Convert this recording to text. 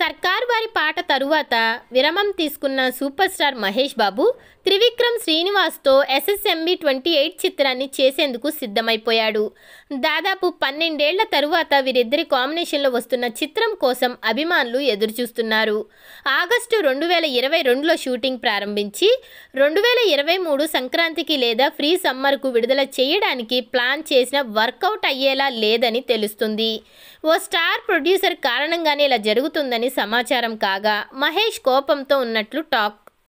సర్కార్ వారి పాట తరువాత విరమం తీసుకున్న సూపర్ స్టార్ మహేష్ బాబు త్రివిక్రమ్ శ్రీనివాస్తో ఎస్ఎస్ఎంబి ట్వంటీ ఎయిట్ చిత్రాన్ని చేసేందుకు సిద్ధమైపోయాడు దాదాపు పన్నెండేళ్ల తరువాత వీరిద్దరి కాంబినేషన్లో వస్తున్న చిత్రం కోసం అభిమానులు ఎదురుచూస్తున్నారు ఆగస్టు రెండు వేల ఇరవై రెండులో షూటింగ్ ప్రారంభించి రెండు వేల ఇరవై మూడు సంక్రాంతికి లేదా ఫ్రీ సమ్మర్కు విడుదల చేయడానికి ప్లాన్ చేసిన వర్కౌట్ అయ్యేలా లేదని తెలుస్తుంది ఓ స్టార్ ప్రొడ్యూసర్ కారణంగానే ఇలా జరుగుతుందని అని సమాచారం కాగా మహేష్ కోపంతో ఉన్నట్లు టాక్